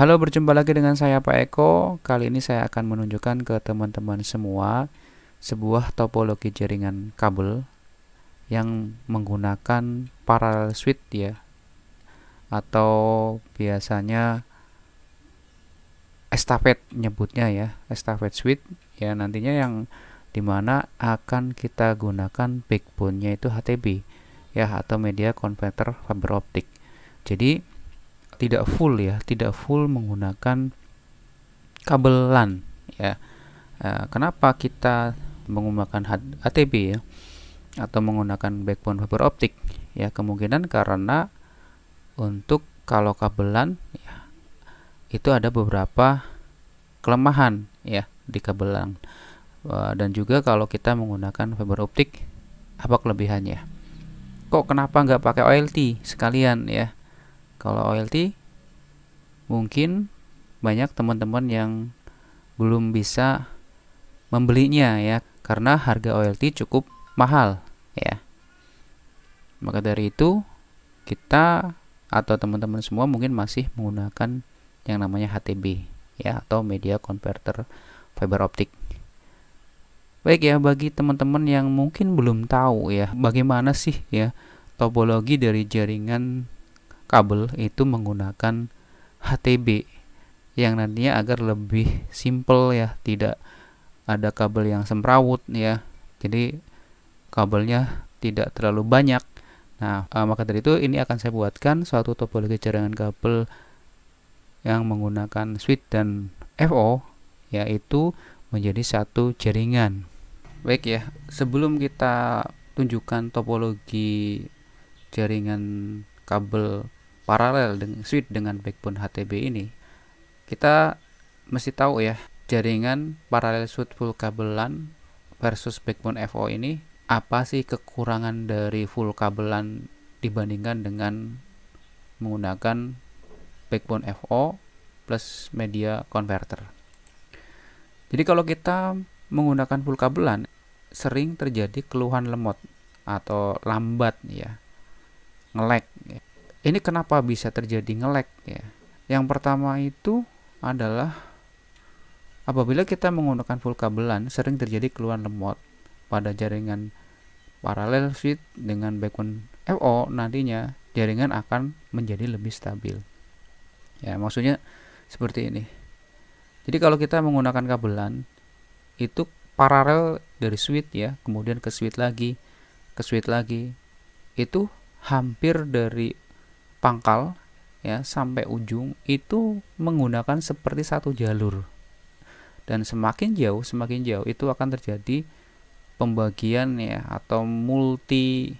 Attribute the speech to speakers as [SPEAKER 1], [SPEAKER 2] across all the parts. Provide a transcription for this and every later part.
[SPEAKER 1] Halo, berjumpa lagi dengan saya Pak Eko. Kali ini saya akan menunjukkan ke teman-teman semua sebuah topologi jaringan kabel yang menggunakan parallel switch ya atau biasanya estafet nyebutnya ya, estafet switch ya nantinya yang dimana akan kita gunakan backbone-nya itu HTB ya atau media converter fiber optik. Jadi tidak full ya, tidak full menggunakan kabel LAN ya. Eh, kenapa kita menggunakan ATB ya atau menggunakan backbone fiber optik ya kemungkinan karena untuk kalau kabel LAN ya, itu ada beberapa kelemahan ya di kabelan LAN eh, dan juga kalau kita menggunakan fiber optik apa kelebihannya kok kenapa nggak pakai OLT sekalian ya kalau OLT mungkin banyak teman-teman yang belum bisa membelinya ya karena harga OLT cukup mahal ya. Maka dari itu kita atau teman-teman semua mungkin masih menggunakan yang namanya HTB ya atau media converter fiber optik. Baik ya bagi teman-teman yang mungkin belum tahu ya bagaimana sih ya topologi dari jaringan kabel itu menggunakan HTB yang nantinya agar lebih simple ya tidak ada kabel yang semrawut ya jadi kabelnya tidak terlalu banyak nah eh, maka dari itu ini akan saya buatkan suatu topologi jaringan kabel yang menggunakan switch dan FO yaitu menjadi satu jaringan baik ya sebelum kita tunjukkan topologi jaringan kabel paralel dengan switch dengan backbone HTB ini, kita mesti tahu ya jaringan paralel switch full kabel LAN versus backbone FO ini apa sih kekurangan dari full kabel LAN dibandingkan dengan menggunakan backbone FO plus media converter. Jadi kalau kita menggunakan full kabel LAN sering terjadi keluhan lemot atau lambat ya ngelek ya ini kenapa bisa terjadi ngelek ya yang pertama itu adalah apabila kita menggunakan full kabelan sering terjadi keluhan lemot pada jaringan paralel switch dengan backbone FO nantinya jaringan akan menjadi lebih stabil ya maksudnya seperti ini jadi kalau kita menggunakan kabelan itu paralel dari switch ya kemudian ke switch lagi ke switch lagi itu hampir dari pangkal ya sampai ujung itu menggunakan seperti satu jalur dan semakin jauh semakin jauh itu akan terjadi pembagian ya atau multi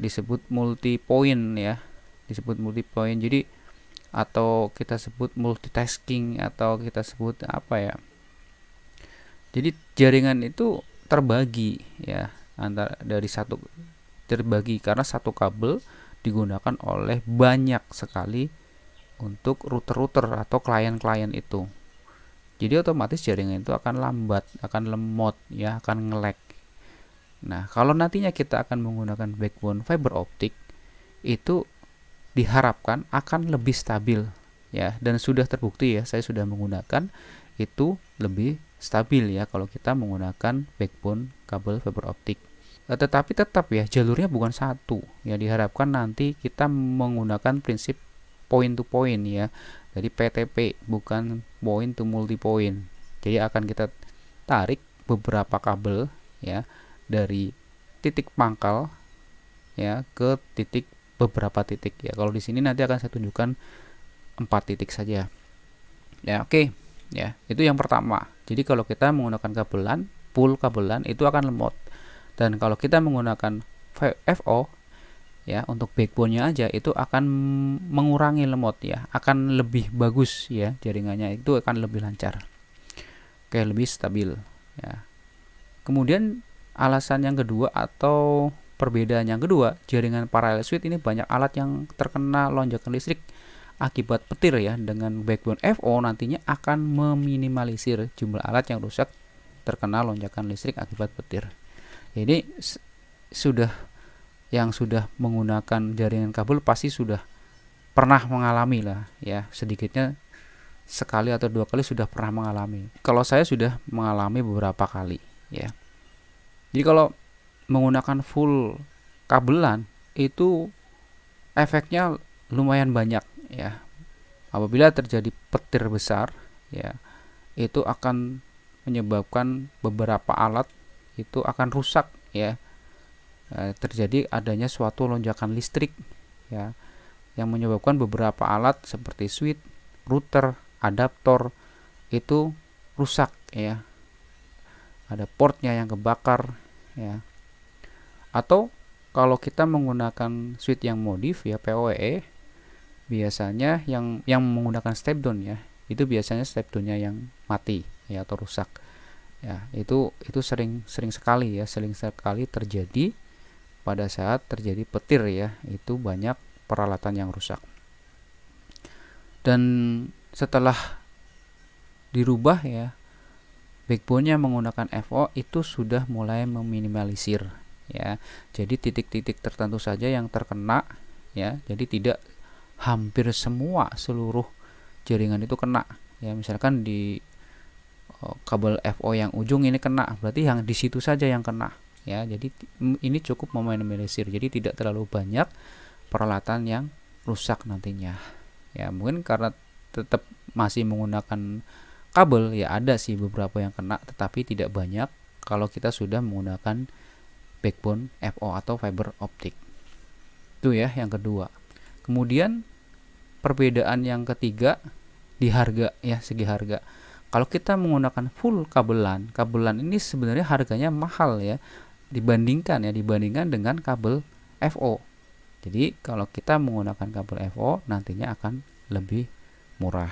[SPEAKER 1] disebut multi point ya disebut multi point jadi atau kita sebut multitasking atau kita sebut apa ya jadi jaringan itu terbagi ya antara dari satu terbagi karena satu kabel digunakan oleh banyak sekali untuk router-router atau klien-klien itu. Jadi otomatis jaringan itu akan lambat, akan lemot, ya, akan ngelek. Nah, kalau nantinya kita akan menggunakan backbone fiber optik, itu diharapkan akan lebih stabil, ya. Dan sudah terbukti ya, saya sudah menggunakan itu lebih stabil ya kalau kita menggunakan backbone kabel fiber optik. Eh, tetapi tetap ya jalurnya bukan satu ya diharapkan nanti kita menggunakan prinsip point to point ya jadi PTP bukan point to multi point jadi akan kita tarik beberapa kabel ya dari titik pangkal ya ke titik beberapa titik ya kalau di sini nanti akan saya tunjukkan empat titik saja ya oke okay. ya itu yang pertama jadi kalau kita menggunakan kabelan pull kabelan itu akan lemot dan kalau kita menggunakan FO ya untuk backbone-nya aja itu akan mengurangi lemot ya akan lebih bagus ya jaringannya itu akan lebih lancar oke lebih stabil ya kemudian alasan yang kedua atau perbedaan yang kedua jaringan parallel switch ini banyak alat yang terkena lonjakan listrik akibat petir ya dengan backbone FO nantinya akan meminimalisir jumlah alat yang rusak terkena lonjakan listrik akibat petir ini sudah yang sudah menggunakan jaringan kabel pasti sudah pernah mengalami lah ya sedikitnya sekali atau dua kali sudah pernah mengalami kalau saya sudah mengalami beberapa kali ya jadi kalau menggunakan full kabelan itu efeknya lumayan banyak ya apabila terjadi petir besar ya itu akan menyebabkan beberapa alat itu akan rusak ya eh, terjadi adanya suatu lonjakan listrik ya yang menyebabkan beberapa alat seperti switch, router, adaptor itu rusak ya. Ada portnya yang kebakar ya. Atau kalau kita menggunakan switch yang modif ya PoE biasanya yang yang menggunakan step down ya, itu biasanya step down-nya yang mati ya atau rusak ya itu itu sering sering sekali ya sering sekali terjadi pada saat terjadi petir ya itu banyak peralatan yang rusak dan setelah dirubah ya backbone-nya menggunakan FO itu sudah mulai meminimalisir ya jadi titik-titik tertentu saja yang terkena ya jadi tidak hampir semua seluruh jaringan itu kena ya misalkan di Oh, kabel FO yang ujung ini kena berarti yang di situ saja yang kena ya jadi ini cukup meminimalisir jadi tidak terlalu banyak peralatan yang rusak nantinya ya mungkin karena tetap masih menggunakan kabel ya ada sih beberapa yang kena tetapi tidak banyak kalau kita sudah menggunakan backbone FO atau fiber optik itu ya yang kedua kemudian perbedaan yang ketiga di harga ya segi harga kalau kita menggunakan full kabel LAN, kabel LAN ini sebenarnya harganya mahal ya dibandingkan ya dibandingkan dengan kabel FO. Jadi kalau kita menggunakan kabel FO nantinya akan lebih murah.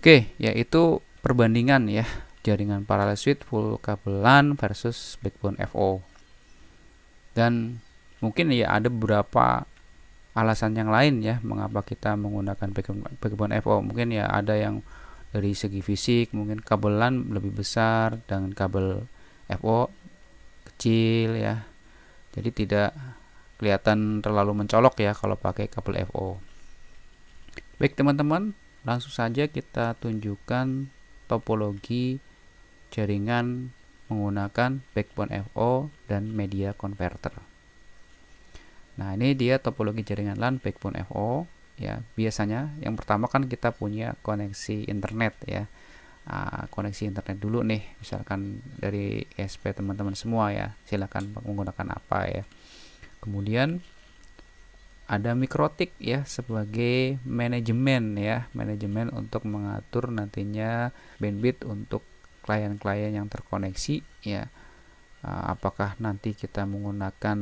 [SPEAKER 1] Oke, yaitu perbandingan ya jaringan paralel switch full kabel LAN versus backbone FO. Dan mungkin ya ada beberapa alasan yang lain ya mengapa kita menggunakan backbone FO mungkin ya ada yang dari segi fisik mungkin kabel LAN lebih besar dan kabel FO kecil ya jadi tidak kelihatan terlalu mencolok ya kalau pakai kabel FO baik teman-teman langsung saja kita tunjukkan topologi jaringan menggunakan backbone FO dan media converter Nah, ini dia topologi jaringan LAN backbone FO ya. Biasanya yang pertama kan kita punya koneksi internet ya. Uh, koneksi internet dulu nih, misalkan dari ESP teman-teman semua ya. Silakan menggunakan apa ya. Kemudian ada mikrotik ya sebagai manajemen ya, manajemen untuk mengatur nantinya bandwidth untuk klien-klien yang terkoneksi ya Eh, apakah nanti kita menggunakan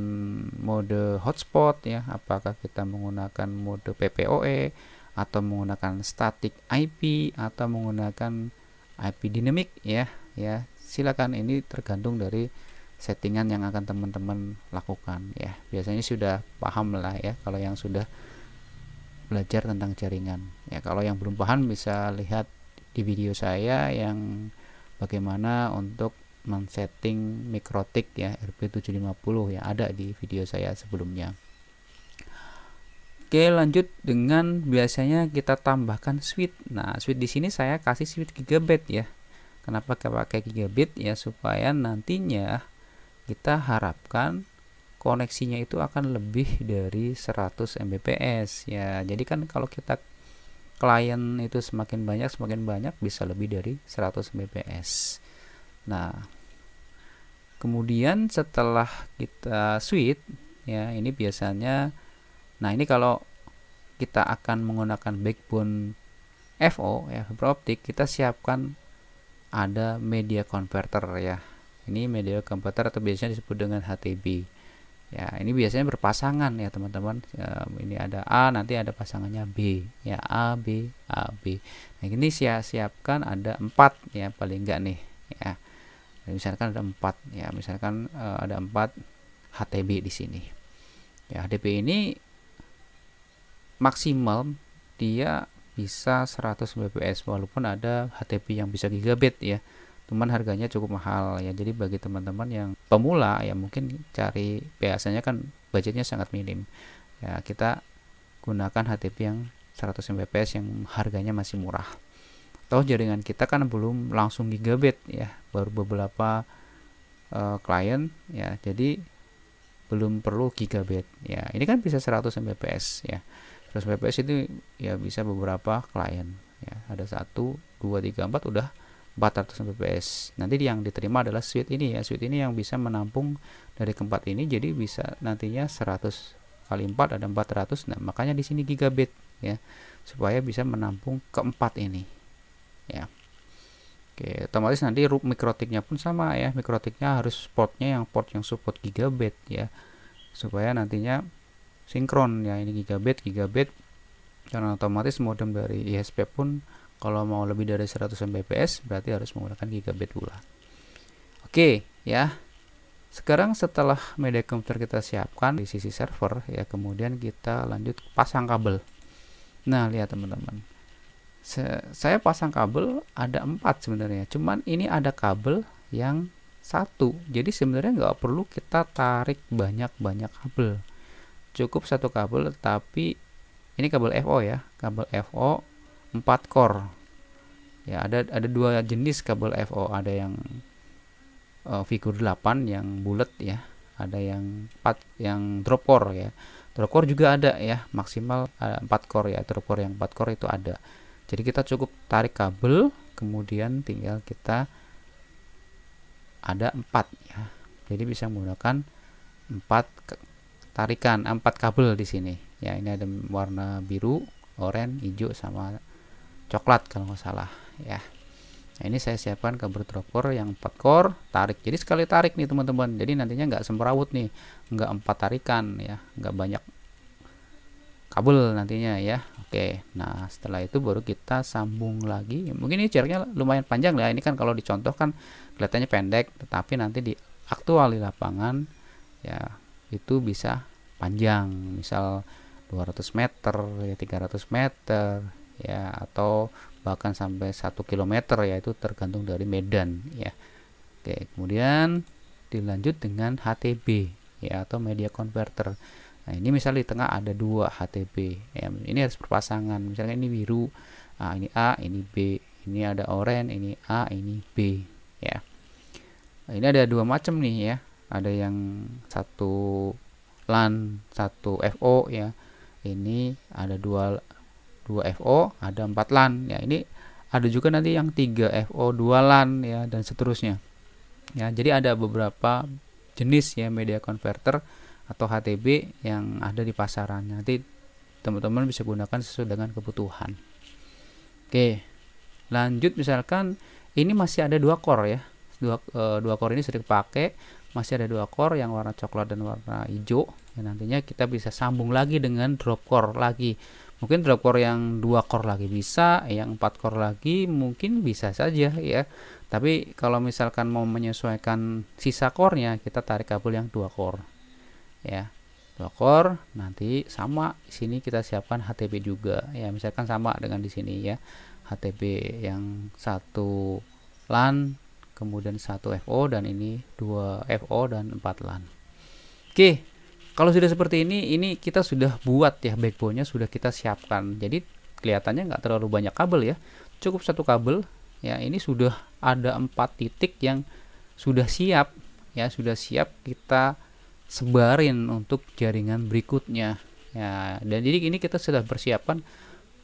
[SPEAKER 1] mode hotspot ya apakah kita menggunakan mode PPOE atau menggunakan static IP atau menggunakan IP dynamic ya ya silakan ini tergantung dari settingan yang akan teman-teman lakukan ya biasanya sudah paham lah ya kalau yang sudah belajar tentang jaringan ya kalau yang belum paham bisa lihat di video saya yang bagaimana untuk men-setting mikrotik ya RP750 ya ada di video saya sebelumnya Oke lanjut dengan biasanya kita tambahkan switch nah switch di sini saya kasih switch gigabit ya kenapa pakai gigabit ya supaya nantinya kita harapkan koneksinya itu akan lebih dari 100 Mbps ya jadi kan kalau kita klien itu semakin banyak semakin banyak bisa lebih dari 100 Mbps Nah, kemudian setelah kita switch ya, ini biasanya nah ini kalau kita akan menggunakan backbone FO ya fiber optik kita siapkan ada media converter ya. Ini media converter atau biasanya disebut dengan HTB. Ya, ini biasanya berpasangan ya teman-teman. Ya, ini ada A, nanti ada pasangannya B. Ya, A B A B. Nah, ini siap siapkan ada empat ya paling enggak nih. Ya, misalkan ada empat ya misalkan uh, ada empat HTB di sini ya HTB ini maksimal dia bisa 100 Mbps walaupun ada HTB yang bisa gigabit ya cuman harganya cukup mahal ya jadi bagi teman-teman yang pemula ya mungkin cari biasanya kan budgetnya sangat minim ya kita gunakan HTP yang 100 Mbps yang harganya masih murah Tahu jaringan kita kan belum langsung gigabit ya, baru beberapa uh, klien ya. Jadi belum perlu gigabit ya. Ini kan bisa 100 Mbps ya. 100 Mbps itu ya bisa beberapa klien ya. Ada satu, dua, tiga, empat, udah 400 Mbps. Nanti yang diterima adalah suite ini ya. Suite ini yang bisa menampung dari keempat ini jadi bisa nantinya 100 kali 4 ada 400 nah makanya di sini gigabit ya supaya bisa menampung keempat ini ya Oke, otomatis nanti root mikrotiknya pun sama ya. Mikrotiknya harus portnya yang port yang support gigabit ya. Supaya nantinya sinkron ya ini gigabit gigabit karena otomatis modem dari ISP pun kalau mau lebih dari 100 Mbps berarti harus menggunakan gigabit pula. Oke, ya. Sekarang setelah media komputer kita siapkan di sisi server ya kemudian kita lanjut pasang kabel. Nah, lihat teman-teman saya pasang kabel ada empat sebenarnya cuman ini ada kabel yang satu jadi sebenarnya nggak perlu kita tarik banyak-banyak kabel cukup satu kabel tapi ini kabel FO ya kabel FO 4 core ya ada ada dua jenis kabel FO ada yang uh, figur 8 yang bulat ya ada yang 4 yang drop core ya drop core juga ada ya maksimal uh, eh, 4 core ya drop core yang 4 core itu ada jadi kita cukup tarik kabel kemudian tinggal kita ada empat ya jadi bisa menggunakan empat tarikan ah, empat kabel di sini ya ini ada warna biru oranye hijau sama coklat kalau nggak salah ya nah, ini saya siapkan kabel dropper yang empat core tarik jadi sekali tarik nih teman-teman jadi nantinya nggak semperawut nih nggak empat tarikan ya nggak banyak kabel nantinya ya Oke, nah setelah itu baru kita sambung lagi. Mungkin ini jaraknya lumayan panjang ya. Ini kan kalau dicontohkan kelihatannya pendek, tetapi nanti di aktual di lapangan ya itu bisa panjang. Misal 200 meter, ya 300 meter, ya atau bahkan sampai 1 km ya itu tergantung dari medan ya. Oke, kemudian dilanjut dengan HTB ya atau media converter. Nah, ini misalnya di tengah ada dua HTP. Ya, ini harus berpasangan. Misalnya ini biru, nah, ini A, ini B. Ini ada oranye, ini A, ini B. Ya. Nah, ini ada dua macam nih ya. Ada yang satu LAN, satu FO ya. Ini ada dua dua FO, ada empat LAN. Ya, ini ada juga nanti yang tiga FO, dua LAN ya dan seterusnya. Ya, jadi ada beberapa jenis ya media converter atau HTB yang ada di pasaran. Nanti teman-teman bisa gunakan sesuai dengan kebutuhan. Oke, lanjut misalkan ini masih ada dua core ya. Dua, e, dua core ini sering pakai, masih ada dua core yang warna coklat dan warna hijau. yang nantinya kita bisa sambung lagi dengan drop core lagi. Mungkin drop core yang dua core lagi bisa, yang empat core lagi mungkin bisa saja ya. Tapi kalau misalkan mau menyesuaikan sisa core-nya, kita tarik kabel yang dua core ya lokor nanti sama di sini kita siapkan HTB juga ya misalkan sama dengan di sini ya HTB yang satu LAN kemudian satu FO dan ini dua FO dan empat LAN oke kalau sudah seperti ini ini kita sudah buat ya backbone nya sudah kita siapkan jadi kelihatannya nggak terlalu banyak kabel ya cukup satu kabel ya ini sudah ada empat titik yang sudah siap ya sudah siap kita sebarin untuk jaringan berikutnya ya dan jadi ini kita sudah persiapan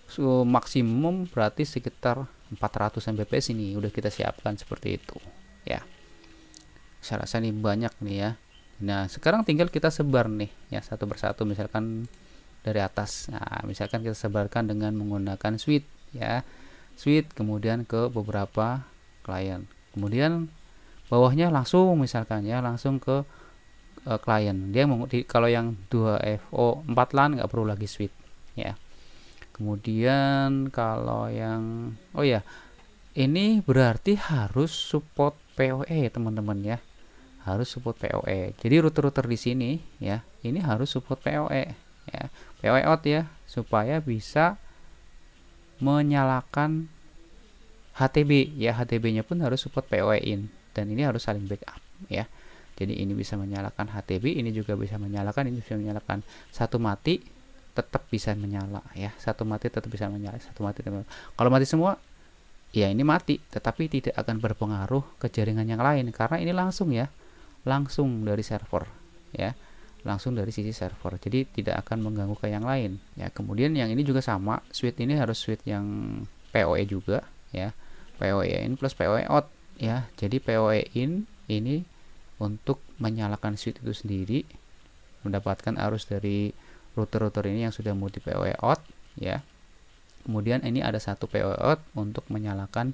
[SPEAKER 1] so, maksimum berarti sekitar 400 Mbps ini udah kita siapkan seperti itu ya saya rasa ini banyak nih ya nah sekarang tinggal kita sebar nih ya satu persatu misalkan dari atas nah misalkan kita sebarkan dengan menggunakan switch ya switch kemudian ke beberapa klien kemudian bawahnya langsung misalkan ya langsung ke uh, eh, client dia di, kalau yang 2FO 4 LAN nggak perlu lagi switch ya kemudian kalau yang oh ya ini berarti harus support PoE teman-teman ya harus support PoE jadi router-router di sini ya ini harus support PoE ya PoE out ya supaya bisa menyalakan HTB ya HTB nya pun harus support PoE in dan ini harus saling backup ya jadi ini bisa menyalakan HTB ini juga bisa menyalakan ini bisa menyalakan satu mati tetap bisa menyala ya satu mati tetap bisa menyala satu mati tetap. kalau mati semua ya ini mati tetapi tidak akan berpengaruh ke jaringan yang lain karena ini langsung ya langsung dari server ya langsung dari sisi server jadi tidak akan mengganggu ke yang lain ya kemudian yang ini juga sama switch ini harus switch yang PoE juga ya PoE in plus PoE out ya jadi PoE in ini untuk menyalakan switch itu sendiri mendapatkan arus dari router-router ini yang sudah multi POE out ya. Kemudian ini ada satu POE out untuk menyalakan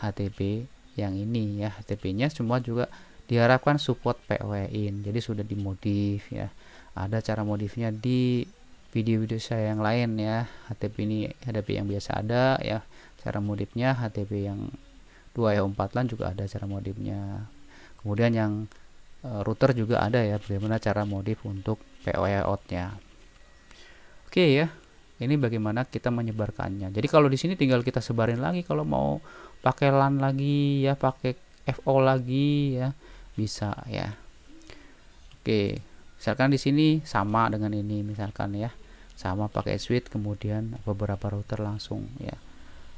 [SPEAKER 1] HTP yang ini ya. HTP-nya semua juga diharapkan support POE in. Jadi sudah dimodif ya. Ada cara modifnya di video-video saya yang lain ya. HTP ini HTP yang biasa ada ya. Cara modifnya HTP yang 2 ya 4 lan juga ada cara modifnya. Kemudian yang Eh, router juga ada ya bagaimana cara modif untuk POE out-nya. oke ya ini bagaimana kita menyebarkannya jadi kalau di sini tinggal kita sebarin lagi kalau mau pakai LAN lagi ya pakai FO lagi ya bisa ya oke misalkan di sini sama dengan ini misalkan ya sama pakai switch kemudian beberapa router langsung ya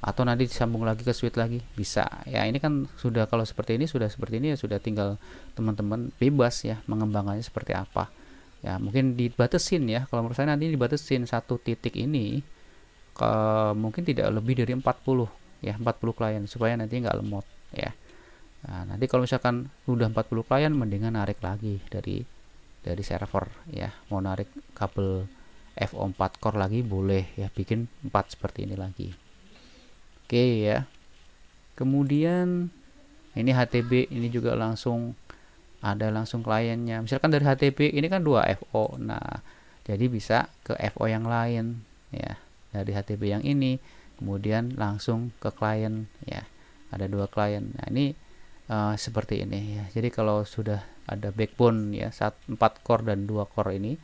[SPEAKER 1] atau nanti disambung lagi ke switch lagi bisa ya ini kan sudah kalau seperti ini sudah seperti ini ya sudah tinggal teman-teman bebas ya mengembangkannya seperti apa ya mungkin dibatesin ya kalau menurut saya nanti dibatesin satu titik ini ke mungkin tidak lebih dari 40 ya 40 klien supaya nanti nggak lemot ya nah, nanti kalau misalkan udah 40 klien mendingan narik lagi dari dari server ya mau narik kabel F4 core lagi boleh ya bikin 4 seperti ini lagi oke ya kemudian ini HTB ini juga langsung ada langsung kliennya misalkan dari HTB ini kan 2 FO nah jadi bisa ke FO yang lain ya dari HTB yang ini kemudian langsung ke klien ya ada dua klien nah ini uh, seperti ini ya jadi kalau sudah ada backbone ya saat 4 core dan dua core ini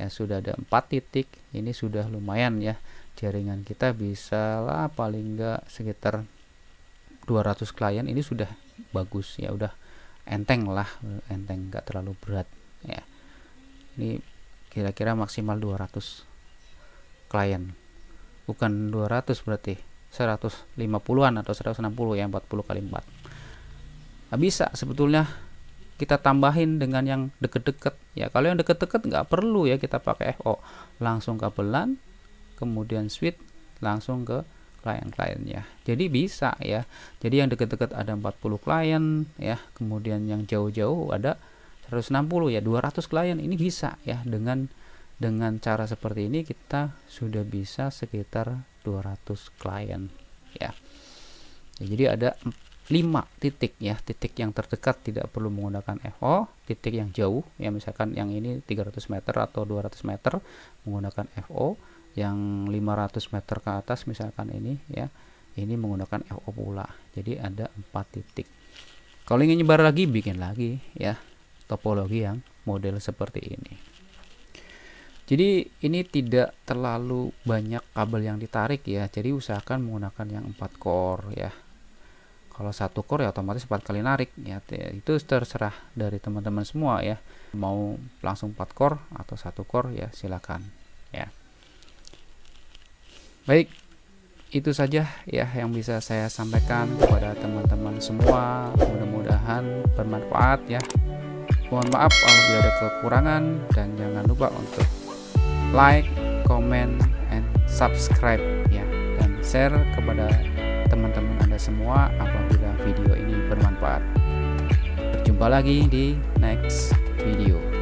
[SPEAKER 1] ya sudah ada empat titik ini sudah lumayan ya jaringan kita bisa lah paling enggak sekitar 200 klien ini sudah bagus ya udah enteng lah enteng enggak terlalu berat ya ini kira-kira maksimal 200 klien bukan 200 berarti 150-an atau 160 ya 40 kali 4 nah, bisa sebetulnya kita tambahin dengan yang deket-deket ya kalau yang deket-deket nggak perlu ya kita pakai FO langsung kabelan kemudian switch langsung ke klien ya. Jadi bisa ya. Jadi yang dekat-dekat ada 40 klien ya, kemudian yang jauh-jauh ada 160 ya, 200 klien. Ini bisa ya dengan dengan cara seperti ini kita sudah bisa sekitar 200 klien ya. ya jadi ada 5 titik ya, titik yang terdekat tidak perlu menggunakan FO, titik yang jauh ya misalkan yang ini 300 meter atau 200 meter menggunakan FO yang 500 meter ke atas misalkan ini ya ini menggunakan FO pula jadi ada empat titik kalau ingin nyebar lagi bikin lagi ya topologi yang model seperti ini jadi ini tidak terlalu banyak kabel yang ditarik ya jadi usahakan menggunakan yang empat core ya kalau satu core ya otomatis empat kali narik ya itu terserah dari teman-teman semua ya mau langsung empat core atau satu core ya silakan Baik, itu saja ya yang bisa saya sampaikan kepada teman-teman semua. Mudah-mudahan bermanfaat ya. Mohon maaf apabila ada kekurangan dan jangan lupa untuk like, comment, and subscribe ya dan share kepada teman-teman Anda semua apabila video ini bermanfaat. Berjumpa lagi di next video.